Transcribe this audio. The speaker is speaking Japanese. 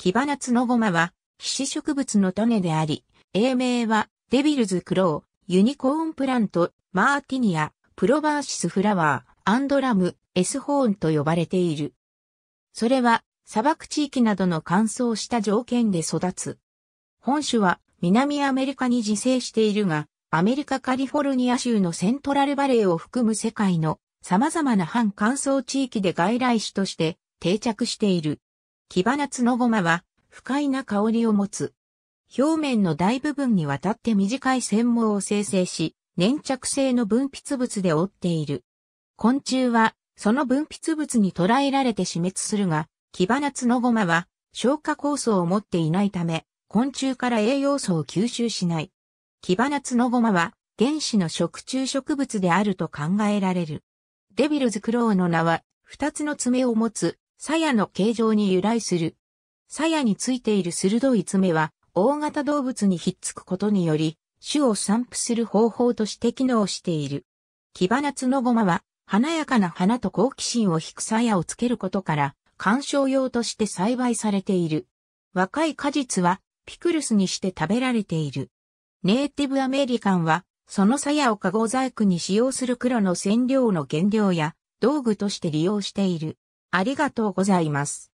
キバナツノゴマは、騎士植物の種であり、英名は、デビルズクロー、ユニコーンプラント、マーティニア、プロバーシスフラワー、アンドラム、エスホーンと呼ばれている。それは、砂漠地域などの乾燥した条件で育つ。本種は、南アメリカに自生しているが、アメリカカリフォルニア州のセントラルバレーを含む世界の様々な半乾燥地域で外来種として定着している。キバナツノゴマは不快な香りを持つ。表面の大部分にわたって短い繊毛を生成し、粘着性の分泌物で覆っている。昆虫はその分泌物に捕らえられて死滅するが、キバナツノゴマは消化酵素を持っていないため、昆虫から栄養素を吸収しない。キバナツノゴマは原始の食虫植物であると考えられる。デビルズクローの名は、二つの爪を持つ鞘の形状に由来する。鞘についている鋭い爪は、大型動物にひっつくことにより、種を散布する方法として機能している。キバナツノゴマは、華やかな花と好奇心を引く鞘をつけることから、観賞用として栽培されている。若い果実は、ピクルスにして食べられている。ネイティブアメリカンは、その鞘を加護細工に使用する黒の染料の原料や、道具として利用している。ありがとうございます。